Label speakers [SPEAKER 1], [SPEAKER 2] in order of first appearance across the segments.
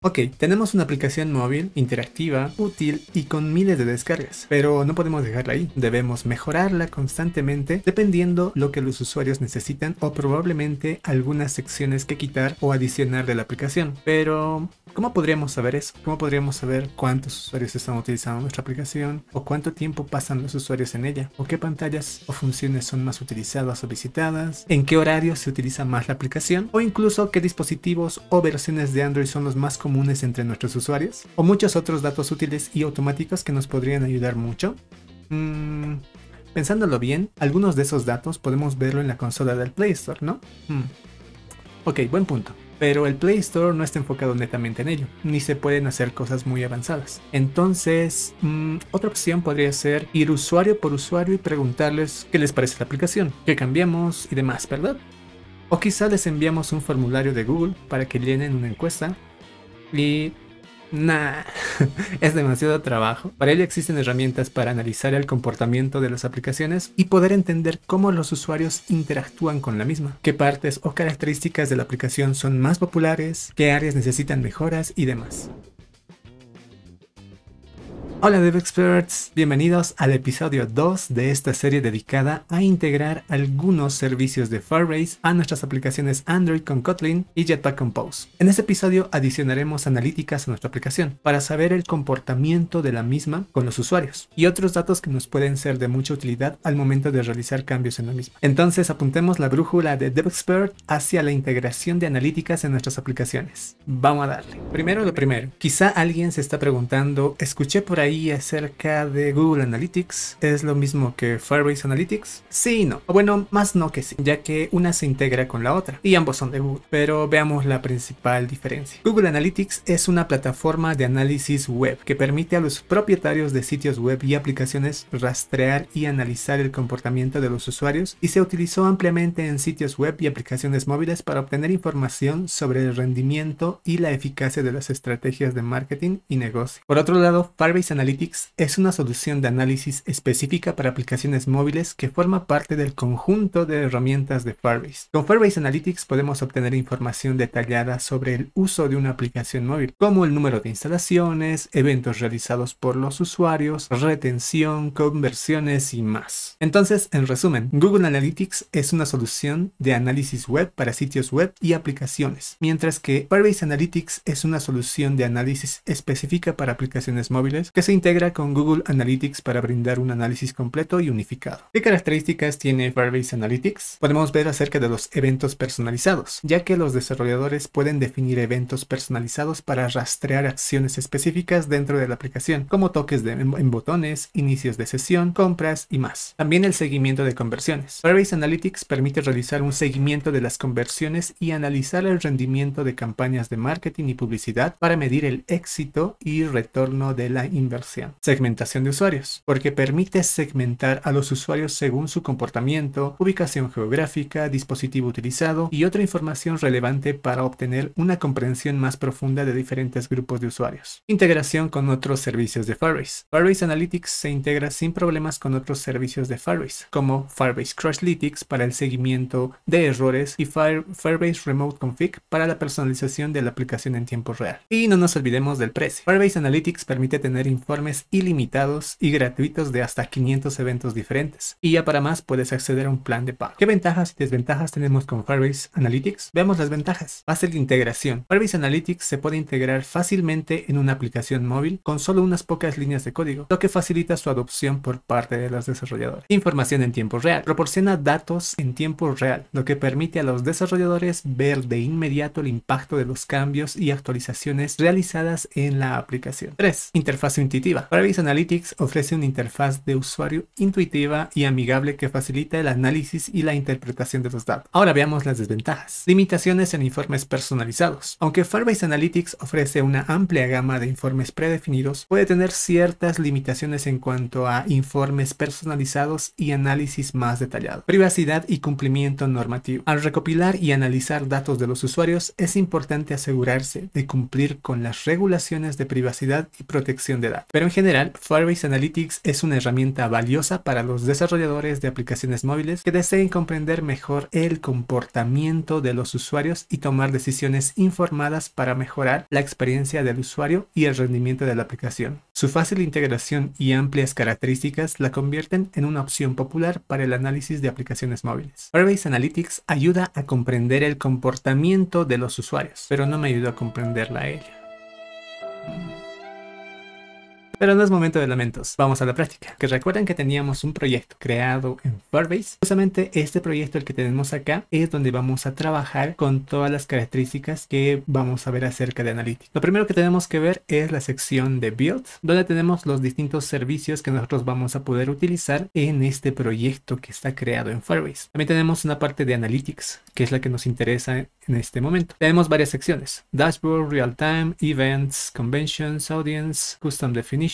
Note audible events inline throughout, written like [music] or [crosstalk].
[SPEAKER 1] Ok, tenemos una aplicación móvil, interactiva, útil y con miles de descargas, pero no podemos dejarla ahí, debemos mejorarla constantemente dependiendo lo que los usuarios necesitan o probablemente algunas secciones que quitar o adicionar de la aplicación. Pero, ¿cómo podríamos saber eso? ¿Cómo podríamos saber cuántos usuarios están utilizando nuestra aplicación o cuánto tiempo pasan los usuarios en ella? ¿O qué pantallas o funciones son más utilizadas o visitadas? ¿En qué horario se utiliza más la aplicación? ¿O incluso qué dispositivos o versiones de Android son los más comunes? comunes entre nuestros usuarios o muchos otros datos útiles y automáticos que nos podrían ayudar mucho? Mmm... pensándolo bien, algunos de esos datos podemos verlo en la consola del Play Store, ¿no? Mm. Ok, buen punto. Pero el Play Store no está enfocado netamente en ello, ni se pueden hacer cosas muy avanzadas. Entonces, mmm, otra opción podría ser ir usuario por usuario y preguntarles qué les parece la aplicación, qué cambiamos y demás, ¿verdad? O quizá les enviamos un formulario de Google para que llenen una encuesta y nada, [laughs] es demasiado trabajo. Para ello existen herramientas para analizar el comportamiento de las aplicaciones y poder entender cómo los usuarios interactúan con la misma, qué partes o características de la aplicación son más populares, qué áreas necesitan mejoras y demás. Hola DevExperts, bienvenidos al episodio 2 de esta serie dedicada a integrar algunos servicios de Firebase a nuestras aplicaciones Android con Kotlin y Jetpack Compose. En este episodio adicionaremos analíticas a nuestra aplicación para saber el comportamiento de la misma con los usuarios y otros datos que nos pueden ser de mucha utilidad al momento de realizar cambios en la misma. Entonces apuntemos la brújula de DevExpert hacia la integración de analíticas en nuestras aplicaciones. Vamos a darle. Primero lo primero, quizá alguien se está preguntando, escuché por ahí acerca de Google Analytics. ¿Es lo mismo que Firebase Analytics? Sí y no. O bueno, más no que sí, ya que una se integra con la otra y ambos son de Google. Pero veamos la principal diferencia. Google Analytics es una plataforma de análisis web que permite a los propietarios de sitios web y aplicaciones rastrear y analizar el comportamiento de los usuarios y se utilizó ampliamente en sitios web y aplicaciones móviles para obtener información sobre el rendimiento y la eficacia de las estrategias de marketing y negocio. Por otro lado, Firebase Analytics es una solución de análisis específica para aplicaciones móviles que forma parte del conjunto de herramientas de Firebase. Con Firebase Analytics podemos obtener información detallada sobre el uso de una aplicación móvil, como el número de instalaciones, eventos realizados por los usuarios, retención, conversiones y más. Entonces, en resumen, Google Analytics es una solución de análisis web para sitios web y aplicaciones, mientras que Firebase Analytics es una solución de análisis específica para aplicaciones móviles que se integra con Google Analytics para brindar un análisis completo y unificado. ¿Qué características tiene Firebase Analytics? Podemos ver acerca de los eventos personalizados, ya que los desarrolladores pueden definir eventos personalizados para rastrear acciones específicas dentro de la aplicación, como toques en, botones, inicios de sesión, compras y más. También el seguimiento de conversiones. Firebase Analytics permite realizar un seguimiento de las conversiones y analizar el rendimiento de campañas de marketing y publicidad para medir el éxito y retorno de la inversión Segmentación de usuarios, porque permite segmentar a los usuarios según su comportamiento, ubicación geográfica, dispositivo utilizado y otra información relevante para obtener una comprensión más profunda de diferentes grupos de usuarios. Integración con otros servicios de Firebase. Firebase Analytics se integra sin problemas con otros servicios de Firebase, como Firebase Crashlytics para el seguimiento de errores y Firebase Remote Config para la personalización de la aplicación en tiempo real. Y no nos olvidemos del precio. Firebase Analytics permite tener información informes ilimitados y gratuitos de hasta 500 eventos diferentes. Y ya para más puedes acceder a un plan de pago. ¿Qué ventajas y desventajas tenemos con Firebase Analytics? Veamos las ventajas. Fácil integración. Firebase Analytics se puede integrar fácilmente en una aplicación móvil con solo unas pocas líneas de código, lo que facilita su adopción por parte de los desarrolladores. Información en tiempo real. Proporciona datos en tiempo real, lo que permite a los desarrolladores ver de inmediato el impacto de los cambios y actualizaciones realizadas en la aplicación. 3. Interfaz intuitiva Firebase Analytics ofrece una interfaz de usuario intuitiva y amigable que facilita el análisis y la interpretación de los datos. Ahora veamos las desventajas. Limitaciones en informes personalizados. Aunque Firebase Analytics ofrece una amplia gama de informes predefinidos, puede tener ciertas limitaciones en cuanto a informes personalizados y análisis más detallado. Privacidad y cumplimiento normativo. Al recopilar y analizar datos de los usuarios, es importante asegurarse de cumplir con las regulaciones de privacidad y protección de datos. Pero en general, Firebase Analytics es una herramienta valiosa para los desarrolladores de aplicaciones móviles que deseen comprender mejor el comportamiento de los usuarios y tomar decisiones informadas para mejorar la experiencia del usuario y el rendimiento de la aplicación. Su fácil integración y amplias características la convierten en una opción popular para el análisis de aplicaciones móviles. Firebase Analytics ayuda a comprender el comportamiento de los usuarios, pero no me ayuda a comprenderla a ella. Pero no es momento de lamentos, vamos a la práctica. Que recuerden que teníamos un proyecto creado en Firebase. Justamente este proyecto, el que tenemos acá, es donde vamos a trabajar con todas las características que vamos a ver acerca de Analytics. Lo primero que tenemos que ver es la sección de Build, donde tenemos los distintos servicios que nosotros vamos a poder utilizar en este proyecto que está creado en Firebase. También tenemos una parte de Analytics, que es la que nos interesa en este momento. Tenemos varias secciones, Dashboard, Real Time, Events, Conventions, Audience, Custom Definition,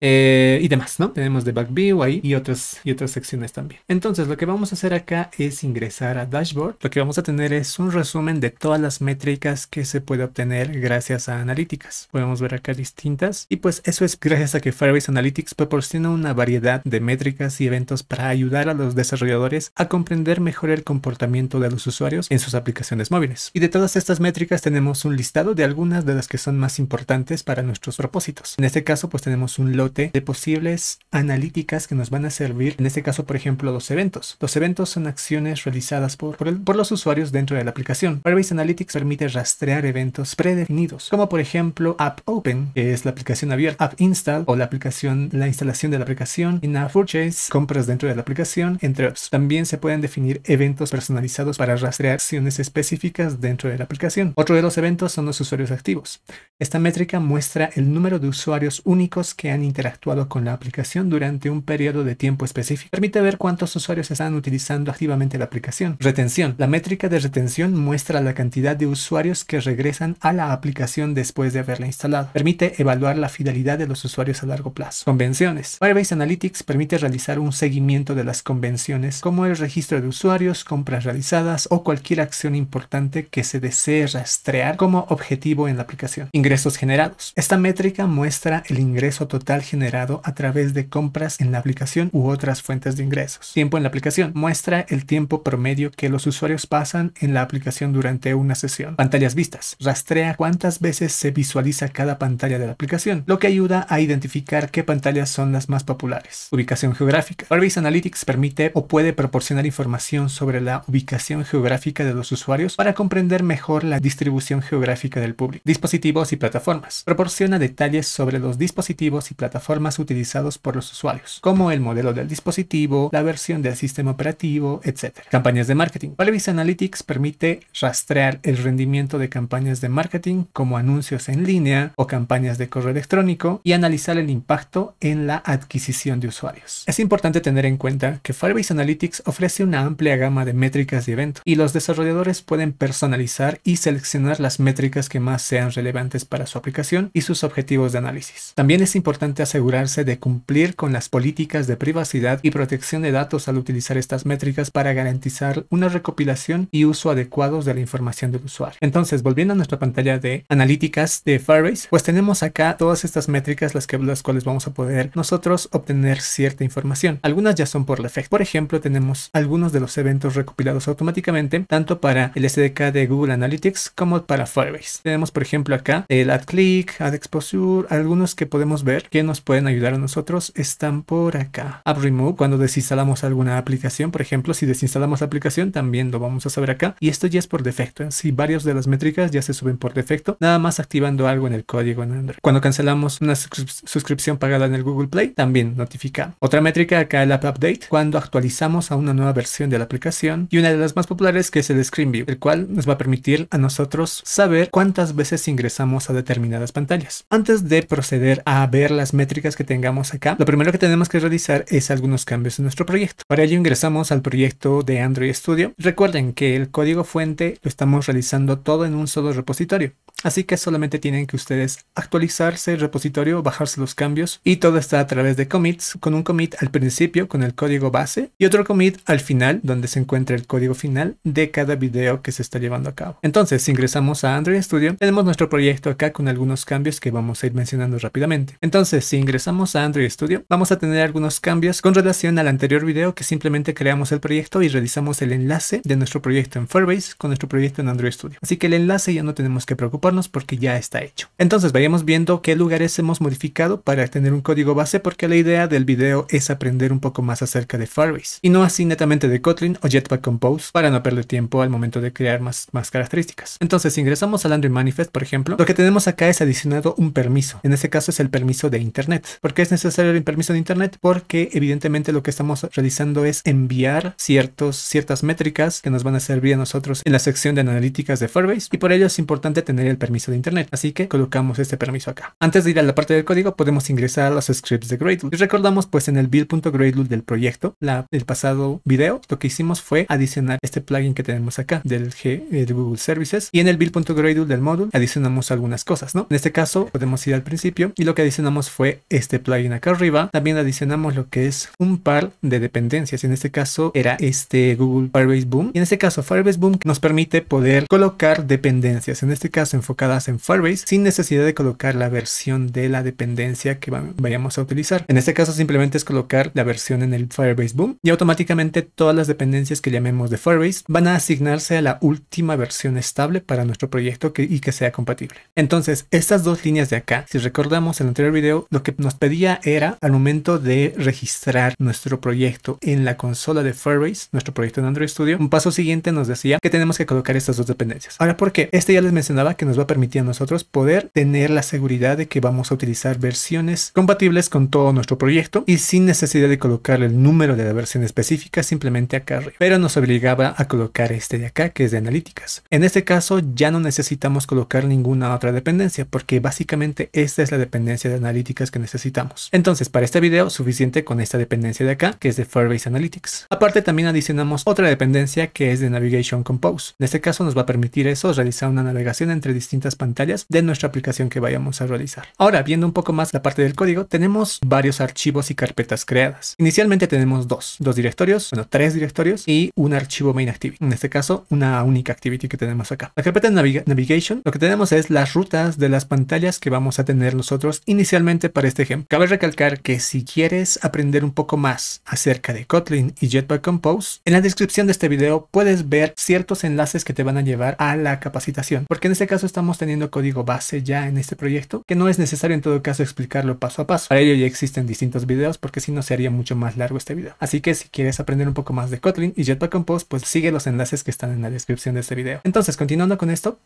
[SPEAKER 1] eh, y demás, ¿no? Tenemos de view ahí y otras, y otras secciones también. Entonces, lo que vamos a hacer acá es ingresar a Dashboard. Lo que vamos a tener es un resumen de todas las métricas que se puede obtener gracias a analíticas. Podemos ver acá distintas y pues eso es gracias a que Firebase Analytics proporciona una variedad de métricas y eventos para ayudar a los desarrolladores a comprender mejor el comportamiento de los usuarios en sus aplicaciones móviles. Y de todas estas métricas tenemos un listado de algunas de las que son más importantes para nuestros propósitos. En este caso, pues tenemos un lote de posibles analíticas que nos van a servir, en este caso, por ejemplo, los eventos. Los eventos son acciones realizadas por, por, los usuarios dentro de la aplicación. Firebase Analytics permite rastrear eventos predefinidos, como por ejemplo App Open, que es la aplicación abierta, App Install o la aplicación, la instalación de la aplicación, y app purchase, compras dentro de la aplicación, entre otros. También se pueden definir eventos personalizados para rastrear acciones específicas dentro de la aplicación. Otro de los eventos son los usuarios activos. Esta métrica muestra el número de usuarios únicos que han interactuado con la aplicación durante un periodo de tiempo específico. Permite ver cuántos usuarios están utilizando activamente la aplicación. Retención. La métrica de retención muestra la cantidad de usuarios que regresan a la aplicación después de haberla instalado. Permite evaluar la fidelidad de los usuarios a largo plazo. Convenciones. Firebase Analytics permite realizar un seguimiento de las convenciones como el registro de usuarios, compras realizadas o cualquier acción importante que se desee rastrear como objetivo en la aplicación. Ingresos generados. Esta métrica muestra el ingreso total generado a través de compras en la aplicación u otras fuentes de ingresos. Tiempo en la aplicación. Muestra el tiempo promedio que los usuarios pasan en la aplicación durante una sesión. Pantallas vistas. Rastrea cuántas veces se visualiza cada pantalla de la aplicación, lo que ayuda a identificar qué pantallas son las más populares. Ubicación geográfica. Orbis Analytics permite o puede proporcionar información sobre la ubicación geográfica de los usuarios para comprender mejor la distribución geográfica del público. Dispositivos y plataformas. Proporciona detalles sobre los dispositivos y plataformas utilizados por los usuarios, como el modelo del dispositivo, la versión del sistema operativo, etcétera. Campañas de marketing. Firebase Analytics permite rastrear el rendimiento de campañas de marketing como anuncios en línea o campañas de correo electrónico y analizar el impacto en la adquisición de usuarios. Es importante tener en cuenta que Firebase Analytics ofrece una amplia gama de métricas de evento y los desarrolladores pueden personalizar y seleccionar las métricas que más sean relevantes para su aplicación y sus objetivos de análisis. También es importante asegurarse de cumplir con las políticas de privacidad y protección de datos al utilizar estas métricas para garantizar una recopilación y uso adecuados de la información del usuario. Entonces, volviendo a nuestra pantalla de analíticas de Firebase, pues tenemos acá todas estas métricas las, que, las cuales vamos a poder nosotros obtener cierta información. Algunas ya son por defecto. Por ejemplo, tenemos algunos de los eventos recopilados automáticamente, tanto para el SDK de Google Analytics como para Firebase. Tenemos, por ejemplo, acá el ad exposure, algunos que podemos ver que nos pueden ayudar a nosotros están por acá. App Remove, cuando desinstalamos alguna aplicación, por ejemplo, si desinstalamos la aplicación, también lo vamos a saber acá. Y esto ya es por defecto. Si varias de las métricas ya se suben por defecto, nada más activando algo en el código en Android. Cuando cancelamos una suscripción pagada en el Google Play, también notifica. Otra métrica acá el App Update, cuando actualizamos a una nueva versión de la aplicación. Y una de las más populares que es el Screen View, el cual nos va a permitir a nosotros saber cuántas veces ingresamos a determinadas pantallas. Antes de proceder a ver las métricas que tengamos acá, lo primero que tenemos que realizar es algunos cambios en nuestro proyecto. Para ello ingresamos al proyecto de Android Studio. Recuerden que el código fuente lo estamos realizando todo en un solo repositorio. Así que solamente tienen que ustedes actualizarse el repositorio, bajarse los cambios y todo está a través de commits, con un commit al principio con el código base y otro commit al final donde se encuentra el código final de cada video que se está llevando a cabo. Entonces, ingresamos a Android Studio, tenemos nuestro proyecto acá con algunos cambios que vamos a ir mencionando rápidamente. Entonces, si ingresamos a Android Studio, vamos a tener algunos cambios con relación al anterior video que simplemente creamos el proyecto y realizamos el enlace de nuestro proyecto en Firebase con nuestro proyecto en Android Studio. Así que el enlace ya no tenemos que preocuparnos porque ya está hecho. Entonces, vayamos viendo qué lugares hemos modificado para tener un código base porque la idea del video es aprender un poco más acerca de Firebase y no así netamente de Kotlin o Jetpack Compose para no perder tiempo al momento de crear más, más características. Entonces, si ingresamos al Android Manifest, por ejemplo, lo que tenemos acá es adicionado un permiso. En este caso es el permiso de Internet. ¿Por qué es necesario el permiso de Internet? Porque evidentemente lo que estamos realizando es enviar ciertos, ciertas métricas que nos van a servir a nosotros en la sección de analíticas de Firebase y por ello es importante tener el permiso de Internet. Así que colocamos este permiso acá. Antes de ir a la parte del código podemos ingresar a los scripts de Gradle. Y recordamos pues en el build.gradle del proyecto, el pasado video, lo que hicimos fue adicionar este plugin que tenemos acá del G, eh, Google Services y en el build.gradle del módulo adicionamos algunas cosas, ¿no? En este caso podemos ir al principio y lo que adicionamos fue este plugin acá arriba. También adicionamos lo que es un par de dependencias. En este caso era este Google Firebase Boom. Y en este caso Firebase Boom nos permite poder colocar dependencias. En este caso enfocadas en Firebase sin necesidad de colocar la versión de la dependencia que vayamos a utilizar. En este caso simplemente es colocar la versión en el Firebase Boom y automáticamente todas las dependencias que llamemos de Firebase van a asignarse a la última versión estable para nuestro proyecto y que sea compatible. Entonces estas dos líneas de acá, si recordamos en anterior video, lo que nos pedía era al momento de registrar nuestro proyecto en la consola de Firebase, nuestro proyecto en Android Studio, un paso siguiente nos decía que tenemos que colocar estas dos dependencias. Ahora, porque qué? Este ya les mencionaba que nos va a permitir a nosotros poder tener la seguridad de que vamos a utilizar versiones compatibles con todo nuestro proyecto y sin necesidad de colocar el número de la versión específica simplemente acá arriba. Pero nos obligaba a colocar este de acá, que es de analíticas. En este caso ya no necesitamos colocar ninguna otra dependencia porque básicamente esta es la dependencia de analíticas que necesitamos. Entonces, para este video, suficiente con esta dependencia de acá, que es de Firebase Analytics. Aparte, también adicionamos otra dependencia que es de Navigation Compose. En este caso, nos va a permitir eso, realizar una navegación entre distintas pantallas de nuestra aplicación que vayamos a realizar. Ahora, viendo un poco más la parte del código, tenemos varios archivos y carpetas creadas. Inicialmente tenemos dos, dos directorios, bueno, tres directorios y un archivo main activity. En este caso, una única activity que tenemos acá. La carpeta Navigation, lo que tenemos es las rutas de las pantallas que vamos a tener nosotros inicialmente para este ejemplo. Cabe recalcar que si quieres aprender un poco más acerca de Kotlin y Jetpack Compose, en la descripción de este video puedes ver ciertos enlaces que te van a llevar a la capacitación, porque en este caso estamos teniendo código base ya en este proyecto, que no es necesario en todo caso explicarlo paso a paso. Para ello ya existen distintos videos porque si no sería mucho más largo este video. Así que si quieres aprender un poco más de Kotlin y Jetpack Compose, pues sigue los enlaces que están en la descripción de este video. Entonces, continuando con esto,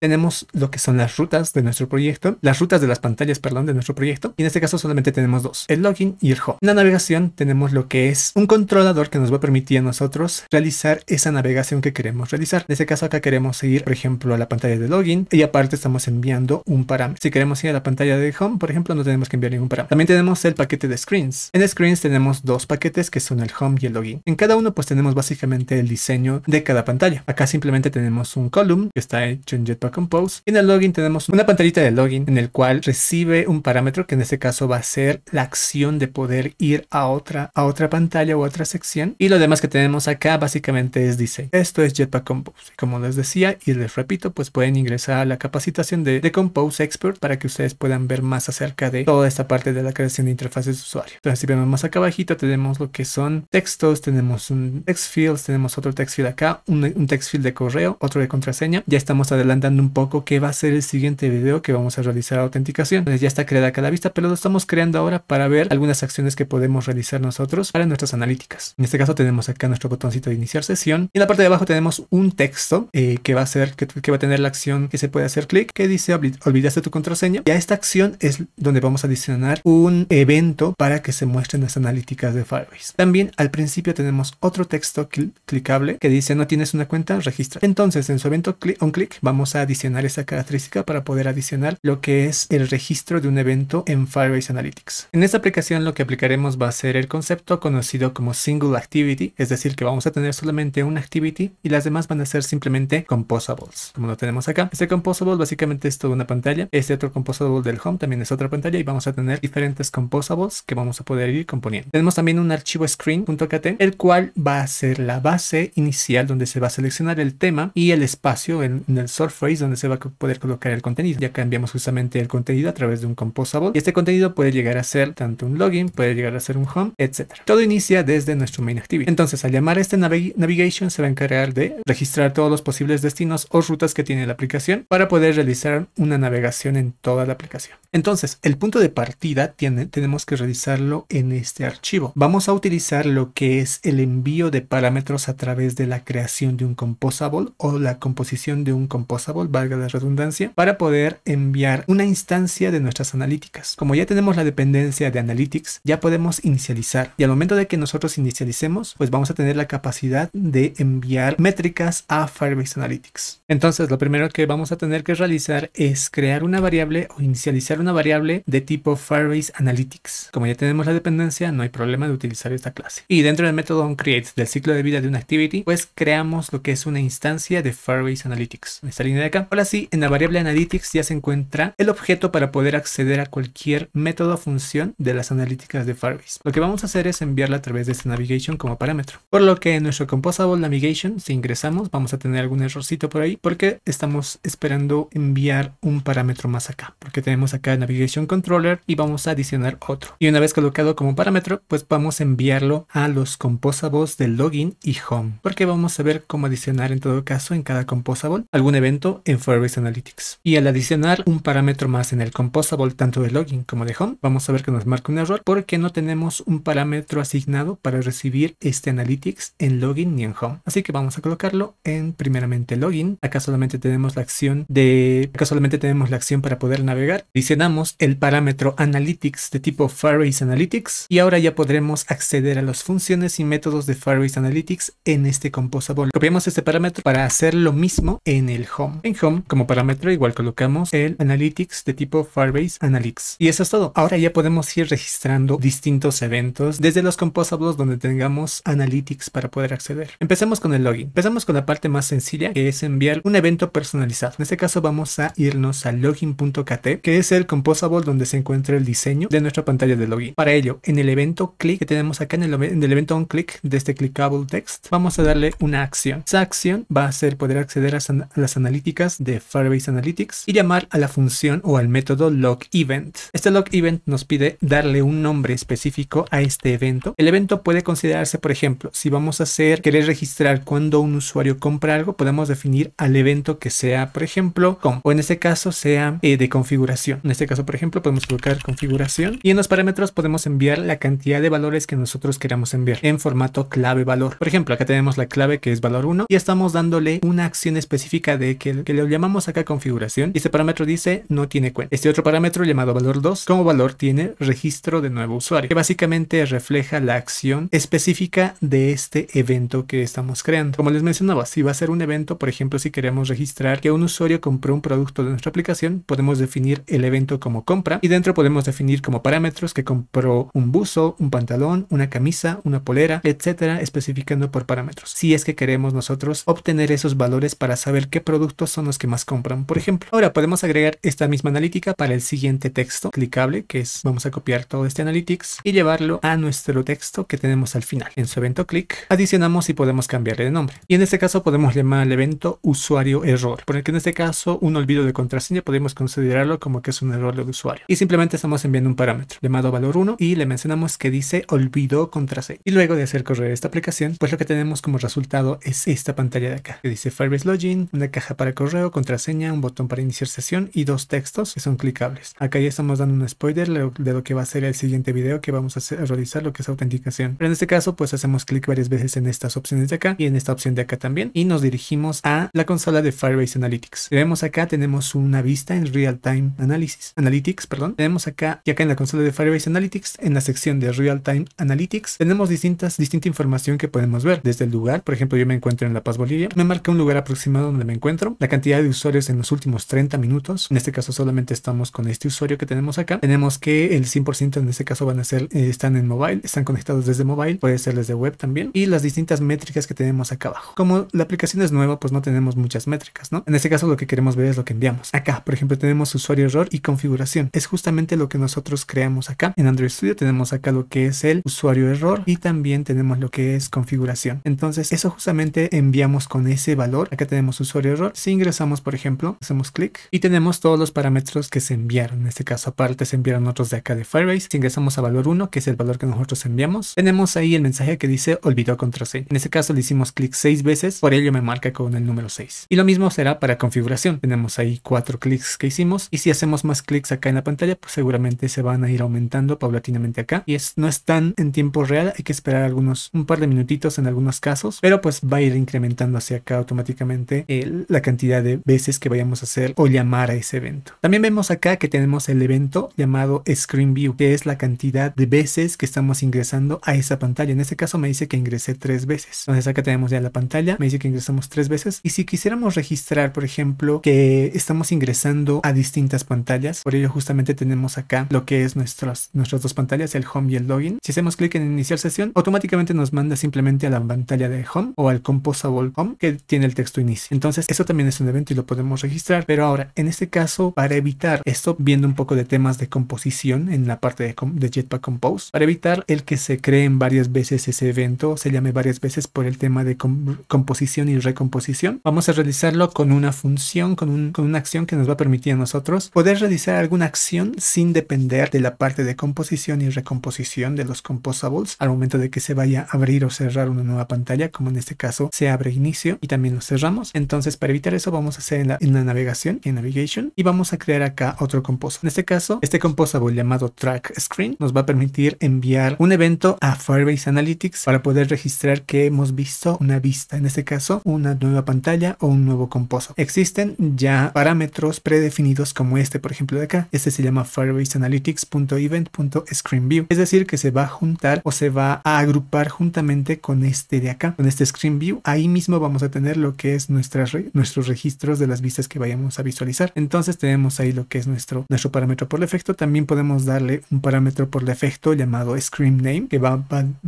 [SPEAKER 1] tenemos lo que son las rutas de nuestro proyecto, las rutas de las pantallas, perdón, de nuestro proyecto, y en este caso solamente tenemos dos, el login y el home. En la navegación tenemos lo que es un controlador que nos va a permitir a nosotros realizar esa navegación que queremos realizar. En este caso acá queremos ir, por ejemplo, a la pantalla de login y aparte estamos enviando un parámetro. Si queremos ir a la pantalla de home, por ejemplo, no tenemos que enviar ningún parámetro. También tenemos el paquete de screens. En screens tenemos dos paquetes que son el home y el login. En cada uno pues tenemos básicamente el diseño de cada pantalla. Acá simplemente tenemos un column que está hecho en Jetpack Compose. En el login tenemos una pantallita de login en el cual recibe un parámetro que en este caso va a ser la acción de poder ir a otra, a otra pantalla u otra sección. Y lo demás que tenemos acá básicamente es diseño. Esto es Jetpack Compose. Como les decía y les repito, pues pueden ingresar a la capacitación de, Compose Expert para que ustedes puedan ver más acerca de toda esta parte de la creación de interfaces de usuario. Entonces si vemos más acá abajito tenemos lo que son textos, tenemos un text field, tenemos otro text field acá, un, un text field de correo, otro de contraseña. Ya estamos adelantando un poco qué va a ser el siguiente video que vamos a realizar autenticación. Entonces ya está creada cada vista, pero lo estamos creando ahora para ver algunas acciones que podemos realizar nosotros para nuestras analíticas. En este caso tenemos acá nuestro botoncito de iniciar sesión y en la parte de abajo tenemos un texto eh, que va a ser, que, va a tener la acción que se puede hacer clic, que dice olvidaste tu contraseña. Y a esta acción es donde vamos a adicionar un evento para que se muestren las analíticas de Firebase. También al principio tenemos otro texto clicable que dice no tienes una cuenta, registra. Entonces en su evento clic on clic vamos a adicionar esa característica para poder adicionar lo que es el registro de un evento en Firebase Analytics. En esta aplicación lo que aplicaremos va a ser el concepto conocido como Single Activity, es decir, que vamos a tener solamente una activity y las demás van a ser simplemente composables, como lo tenemos acá. Este composable básicamente es toda una pantalla, este otro composable del home también es otra pantalla y vamos a tener diferentes composables que vamos a poder ir componiendo. Tenemos también un archivo screen.kt, el cual va a ser la base inicial donde se va a seleccionar el tema y el espacio en, en el surface donde se va a poder colocar el contenido. Ya cambiamos justamente el contenido a través de un composable y este contenido puede llegar a ser tanto un login, puede llegar a ser un home, etc. Todo inicia desde nuestro main activity. Entonces al llamar a este navigation se va a encargar de registrar todos los posibles destinos o rutas que tiene la aplicación para poder realizar una navegación en toda la aplicación. Entonces el punto de partida tiene, tenemos que realizarlo en este archivo. Vamos a utilizar lo que es el envío de parámetros a través de la creación de un composable o la composición de un composable valga la redundancia, para poder enviar una instancia de nuestras analíticas. Como ya tenemos la dependencia de Analytics, ya podemos inicializar. Y al momento de que nosotros inicialicemos, pues vamos a tener la capacidad de enviar métricas a Firebase Analytics. Entonces, lo primero que vamos a tener que realizar es crear una variable o inicializar una variable de tipo Firebase Analytics. Como ya tenemos la dependencia, no hay problema de utilizar esta clase. Y dentro del método onCreate del ciclo de vida de una activity, pues creamos lo que es una instancia de Firebase Analytics. Esta línea de Ahora sí, en la variable analytics ya se encuentra el objeto para poder acceder a cualquier método o función de las analíticas de Firebase. Lo que vamos a hacer es enviarla a través de este navigation como parámetro. Por lo que en nuestro composable navigation, si ingresamos, vamos a tener algún errorcito por ahí porque estamos esperando enviar un parámetro más acá. Porque tenemos acá navigation controller y vamos a adicionar otro. Y una vez colocado como parámetro, pues vamos a enviarlo a los composables de login y home. Porque vamos a ver cómo adicionar en todo caso en cada composable algún evento en Firebase Analytics. Y al adicionar un parámetro más en el composable tanto de login como de home, vamos a ver que nos marca un error porque no tenemos un parámetro asignado para recibir este analytics en login ni en home. Así que vamos a colocarlo en primeramente login. Acá solamente tenemos la acción de acá solamente tenemos la acción para poder navegar. Adicionamos el parámetro analytics de tipo Firebase Analytics y ahora ya podremos acceder a las funciones y métodos de Firebase Analytics en este composable. Copiamos este parámetro para hacer lo mismo en el home. En Home, como parámetro, igual colocamos el Analytics de tipo Firebase Analytics. Y eso es todo. Ahora ya podemos ir registrando distintos eventos desde los composables donde tengamos Analytics para poder acceder. Empecemos con el login. Empezamos con la parte más sencilla, que es enviar un evento personalizado. En este caso vamos a irnos a login.kt, que es el composable donde se encuentra el diseño de nuestra pantalla de login. Para ello, en el evento click que tenemos acá, en el, evento on click de este clickable text, vamos a darle una acción. Esa acción va a ser poder acceder a, las analytics de Firebase Analytics y llamar a la función o al método logEvent. Este logEvent nos pide darle un nombre específico a este evento. El evento puede considerarse, por ejemplo, si vamos a hacer querer registrar cuando un usuario compra algo, podemos definir al evento que sea, por ejemplo, com, o en este caso sea eh, de configuración. En este caso, por ejemplo, podemos colocar configuración y en los parámetros podemos enviar la cantidad de valores que nosotros queramos enviar en formato clave valor. Por ejemplo, acá tenemos la clave que es valor 1 y estamos dándole una acción específica de que el que le llamamos acá configuración, y este parámetro dice no tiene cuenta. Este otro parámetro llamado valor 2 como valor tiene registro de nuevo usuario, que básicamente refleja la acción específica de este evento que estamos creando. Como les mencionaba, si va a ser un evento, por ejemplo, si queremos registrar que un usuario compró un producto de nuestra aplicación, podemos definir el evento como compra y dentro podemos definir como parámetros que compró un buzo, un pantalón, una camisa, una polera, etcétera, especificando por parámetros. Si es que queremos nosotros obtener esos valores para saber qué productos son los que más compran, por ejemplo. Ahora podemos agregar esta misma analítica para el siguiente texto clicable, que es vamos a copiar todo este analytics y llevarlo a nuestro texto que tenemos al final. En su evento clic adicionamos y podemos cambiarle de nombre. Y en este caso podemos llamar al evento usuario error, por el que en este caso un olvido de contraseña podemos considerarlo como que es un error de usuario. Y simplemente estamos enviando un parámetro llamado valor 1 y le mencionamos que dice olvido contraseña. Y luego de hacer correr esta aplicación, pues lo que tenemos como resultado es esta pantalla de acá, que dice Firebase Login, una caja para correr correo, contraseña, un botón para iniciar sesión y dos textos que son clicables. Acá ya estamos dando un spoiler de lo que va a ser el siguiente video que vamos a, realizar, lo que es autenticación. Pero en este caso, pues hacemos clic varias veces en estas opciones de acá y en esta opción de acá también y nos dirigimos a la consola de Firebase Analytics. vemos acá, tenemos una vista en Real Time Analysis, Analytics, perdón. Tenemos acá y acá en la consola de Firebase Analytics, en la sección de Real Time Analytics, tenemos distintas, distinta información que podemos ver desde el lugar. Por ejemplo, yo me encuentro en La Paz, Bolivia. Me marca un lugar aproximado donde me encuentro, la cantidad de usuarios en los últimos 30 minutos. En este caso solamente estamos con este usuario que tenemos acá. Tenemos que el 100% en este caso van a ser, eh, están en mobile, están conectados desde mobile, puede ser desde web también. Y las distintas métricas que tenemos acá abajo. Como la aplicación es nueva, pues no tenemos muchas métricas, ¿no? En este caso lo que queremos ver es lo que enviamos. Acá, por ejemplo, tenemos usuario error y configuración. Es justamente lo que nosotros creamos acá. En Android Studio tenemos acá lo que es el usuario error y también tenemos lo que es configuración. Entonces, eso justamente enviamos con ese valor. Acá tenemos usuario error. single ingresamos, por ejemplo, hacemos clic y tenemos todos los parámetros que se enviaron. En este caso, aparte, se enviaron otros de acá de Firebase. Si ingresamos a valor 1, que es el valor que nosotros enviamos, tenemos ahí el mensaje que dice olvidó contraseña. En este caso, le hicimos clic 6 veces, por ello me marca con el número 6. Y lo mismo será para configuración. Tenemos ahí cuatro clics que hicimos y si hacemos más clics acá en la pantalla, pues seguramente se van a ir aumentando paulatinamente acá. Y es, no están en tiempo real, hay que esperar algunos, un par de minutitos en algunos casos, pero pues va a ir incrementando hacia acá automáticamente la cantidad de veces que vayamos a hacer o llamar a ese evento. También vemos acá que tenemos el evento llamado Screen View, que es la cantidad de veces que estamos ingresando a esa pantalla. En este caso me dice que ingresé tres veces. Entonces acá tenemos ya la pantalla, me dice que ingresamos tres veces. Y si quisiéramos registrar, por ejemplo, que estamos ingresando a distintas pantallas, por ello justamente tenemos acá lo que es nuestras dos pantallas, el home y el login. Si hacemos clic en iniciar sesión, automáticamente nos manda simplemente a la pantalla de home o al composable home que tiene el texto inicio. Entonces eso también es un evento y lo podemos registrar. Pero ahora, en este caso, para evitar esto, viendo un poco de temas de composición en la parte de, Jetpack Compose, para evitar el que se cree en varias veces ese evento, se llame varias veces por el tema de composición y recomposición, vamos a realizarlo con una función, con, con una acción que nos va a permitir a nosotros poder realizar alguna acción sin depender de la parte de composición y recomposición de los composables al momento de que se vaya a abrir o cerrar una nueva pantalla, como en este caso se abre inicio y también lo cerramos. Entonces, para evitar eso, vamos a hacer en la, navegación, en navigation, y vamos a crear acá otro composo. En este caso, este composable llamado track screen nos va a permitir enviar un evento a Firebase Analytics para poder registrar que hemos visto una vista, en este caso, una nueva pantalla o un nuevo composo. Existen ya parámetros predefinidos como este, por ejemplo, de acá. Este se llama Firebase view es decir, que se va a juntar o se va a agrupar juntamente con este de acá, con este screen view. Ahí mismo vamos a tener lo que es nuestra, nuestro registro registros de las vistas que vayamos a visualizar. Entonces tenemos ahí lo que es nuestro, nuestro parámetro por defecto. También podemos darle un parámetro por defecto llamado screen name que, va,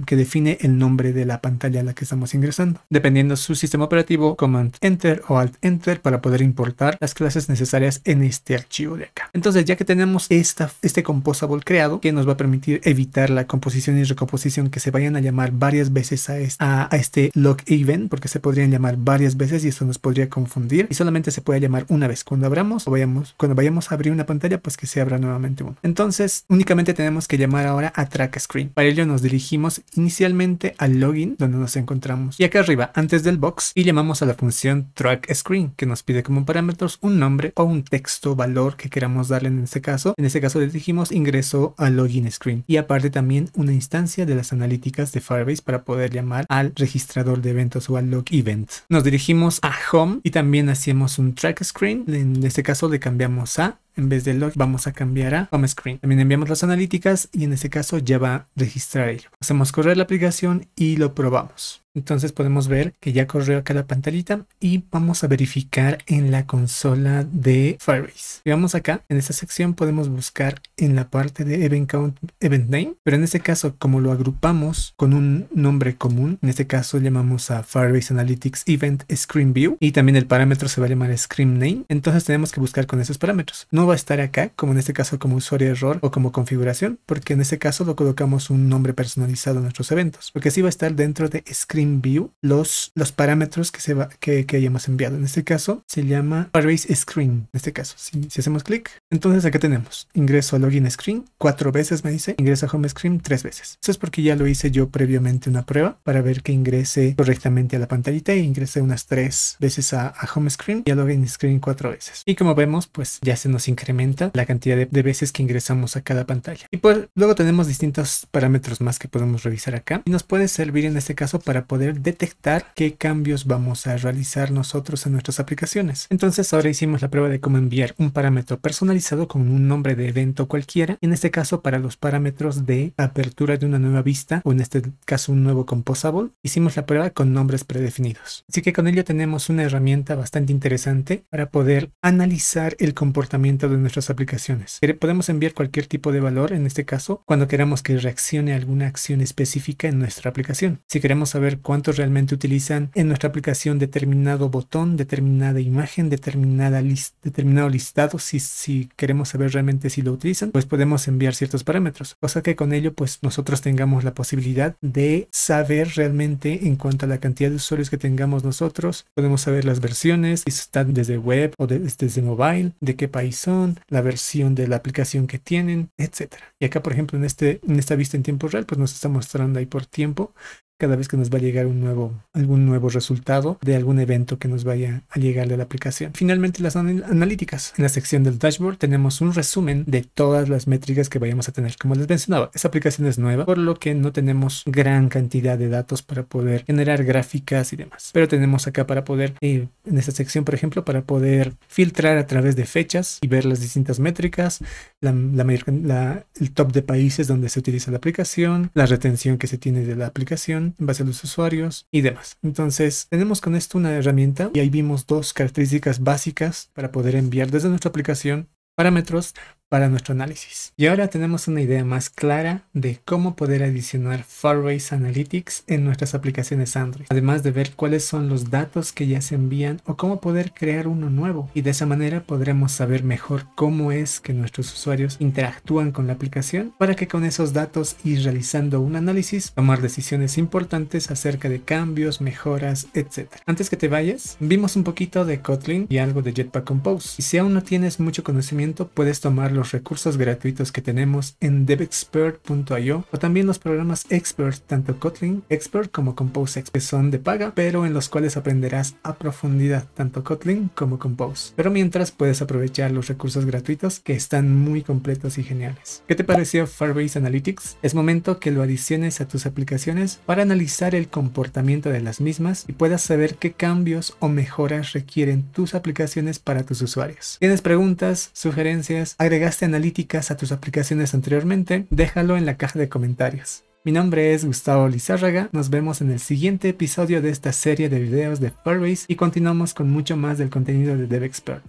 [SPEAKER 1] que define el nombre de la pantalla a la que estamos ingresando. Dependiendo su sistema operativo, command enter o alt enter para poder importar las clases necesarias en este archivo de acá. Entonces ya que tenemos esta, este composable creado que nos va a permitir evitar la composición y recomposición que se vayan a llamar varias veces a, este, a, este log event porque se podrían llamar varias veces y esto nos podría confundir y solamente se puede llamar una vez. Cuando abramos o vayamos, cuando vayamos a abrir una pantalla, pues que se abra nuevamente uno. Entonces, únicamente tenemos que llamar ahora a track screen. Para ello nos dirigimos inicialmente al login donde nos encontramos. Y acá arriba, antes del box, y llamamos a la función track screen, que nos pide como parámetros un nombre o un texto, valor que queramos darle en este caso. En este caso le dijimos ingreso a login screen. Y aparte también una instancia de las analíticas de Firebase para poder llamar al registrador de eventos o al log event. Nos dirigimos a home y también hacíamos un track screen. En este caso le cambiamos a en vez de log vamos a cambiar a home screen. También enviamos las analíticas y en este caso ya va a registrar ello. Hacemos correr la aplicación y lo probamos. Entonces podemos ver que ya corrió acá la pantalita y vamos a verificar en la consola de Firebase. y vamos acá, en esta sección podemos buscar en la parte de Event Count, Event Name, pero en este caso como lo agrupamos con un nombre común, en este caso llamamos a Firebase Analytics Event Screen View y también el parámetro se va a llamar Screen Name, entonces tenemos que buscar con esos parámetros. No va a estar acá, como en este caso como usuario error o como configuración, porque en este caso lo colocamos un nombre personalizado a nuestros eventos, porque sí va a estar dentro de Screen View los, los parámetros que, se va, que, que hayamos enviado. En este caso se llama Firebase Screen, en este caso. Si, hacemos clic, entonces acá tenemos ingreso a Login Screen cuatro veces, me dice, ingreso a Home Screen tres veces. Eso es porque ya lo hice yo previamente una prueba para ver que ingrese correctamente a la pantallita e ingrese unas tres veces a, a Home Screen y a Login Screen cuatro veces. Y como vemos, pues ya se nos incrementa la cantidad de, veces que ingresamos a cada pantalla. Y pues luego tenemos distintos parámetros más que podemos revisar acá y nos puede servir en este caso para poder detectar qué cambios vamos a realizar nosotros en nuestras aplicaciones. Entonces ahora hicimos la prueba de cómo enviar un parámetro personalizado con un nombre de evento cualquiera, en este caso para los parámetros de apertura de una nueva vista o en este caso un nuevo composable, hicimos la prueba con nombres predefinidos. Así que con ello tenemos una herramienta bastante interesante para poder analizar el comportamiento de nuestras aplicaciones. Podemos enviar cualquier tipo de valor, en este caso, cuando queramos que reaccione alguna acción específica en nuestra aplicación. Si queremos saber cuántos realmente utilizan en nuestra aplicación determinado botón, determinada imagen, determinada determinado listado, si, si queremos saber realmente si lo utilizan, pues podemos enviar ciertos parámetros, cosa que con ello pues nosotros tengamos la posibilidad de saber realmente en cuanto a la cantidad de usuarios que tengamos nosotros, podemos saber las versiones, si están desde web o desde mobile, de qué país son la versión de la aplicación que tienen, etcétera. Y acá, por ejemplo, en, este, en esta vista en tiempo real, pues nos está mostrando ahí por tiempo cada vez que nos va a llegar un nuevo, algún nuevo resultado de algún evento que nos vaya a llegar de la aplicación. Finalmente, las analíticas. En la sección del dashboard tenemos un resumen de todas las métricas que vayamos a tener. Como les mencionaba, esta aplicación es nueva, por lo que no tenemos gran cantidad de datos para poder generar gráficas y demás. Pero tenemos acá para poder, eh, en esta sección, por ejemplo, para poder filtrar a través de fechas y ver las distintas métricas, el top de países donde se utiliza la aplicación, la retención que se tiene de la aplicación, en base a los usuarios y demás. Entonces, tenemos con esto una herramienta y ahí vimos dos características básicas para poder enviar desde nuestra aplicación parámetros para nuestro análisis. Y ahora tenemos una idea más clara de cómo poder adicionar Firebase Analytics en nuestras aplicaciones Android, además de ver cuáles son los datos que ya se envían o cómo poder crear uno nuevo. Y de esa manera podremos saber mejor cómo es que nuestros usuarios interactúan con la aplicación para que con esos datos y realizando un análisis tomar decisiones importantes acerca de cambios, mejoras, etc. Antes que te vayas, vimos un poquito de Kotlin y algo de Jetpack Compose. Y si aún no tienes mucho conocimiento, puedes tomarlo los recursos gratuitos que tenemos en devexpert.io o también los programas Expert, tanto Kotlin Expert como Compose que son de paga, pero en los cuales aprenderás a profundidad tanto Kotlin como Compose. Pero mientras puedes aprovechar los recursos gratuitos que están muy completos y geniales. ¿Qué te pareció Firebase Analytics? Es momento que lo adiciones a tus aplicaciones para analizar el comportamiento de las mismas y puedas saber qué cambios o mejoras requieren tus aplicaciones para tus usuarios. ¿Tienes preguntas, sugerencias, agrega analíticas a tus aplicaciones anteriormente, déjalo en la caja de comentarios. Mi nombre es Gustavo Lizárraga, nos vemos en el siguiente episodio de esta serie de videos de Furbase y continuamos con mucho más del contenido de DevExpert.